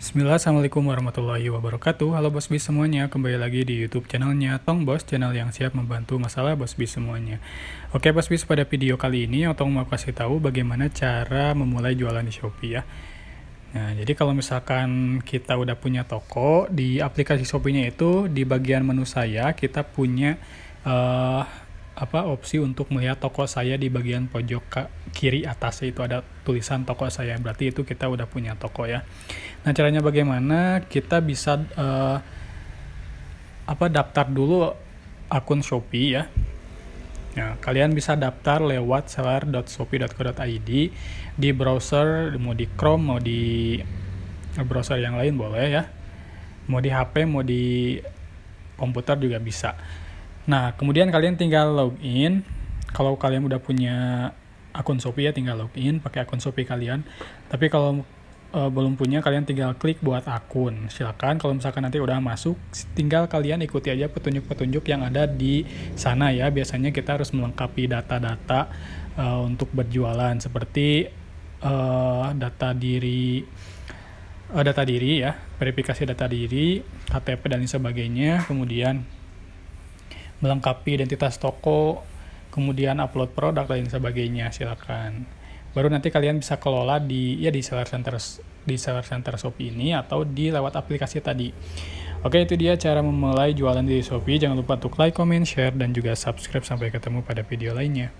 Bismillah, Assalamualaikum warahmatullahi wabarakatuh Halo Bos Bis semuanya, kembali lagi di Youtube channelnya Tong Bos, channel yang siap membantu masalah Bos Bis semuanya Oke Bos Bis, pada video kali ini Tong mau kasih tahu bagaimana cara memulai jualan di Shopee ya Nah, jadi kalau misalkan kita udah punya toko, di aplikasi Shopee-nya itu, di bagian menu saya, kita punya uh, apa opsi untuk melihat toko saya di bagian pojok ke kiri atas itu ada tulisan toko saya berarti itu kita udah punya toko ya nah caranya bagaimana kita bisa uh, apa daftar dulu akun Shopee ya Nah, kalian bisa daftar lewat seller.shopee.co.id di browser, mau di Chrome, mau di browser yang lain boleh ya. Mau di HP, mau di komputer juga bisa. Nah, kemudian kalian tinggal login. Kalau kalian udah punya akun Shopee ya tinggal login pakai akun Shopee kalian. Tapi kalau e, belum punya kalian tinggal klik buat akun. Silakan kalau misalkan nanti udah masuk tinggal kalian ikuti aja petunjuk-petunjuk yang ada di sana ya. Biasanya kita harus melengkapi data-data e, untuk berjualan seperti e, data diri data diri ya, verifikasi data diri, KTP dan sebagainya. Kemudian melengkapi identitas toko, kemudian upload produk dan sebagainya. Silakan. Baru nanti kalian bisa kelola di ya di seller center di seller center Shopee ini atau di lewat aplikasi tadi. Oke, itu dia cara memulai jualan di Shopee. Jangan lupa untuk like, comment, share, dan juga subscribe. Sampai ketemu pada video lainnya.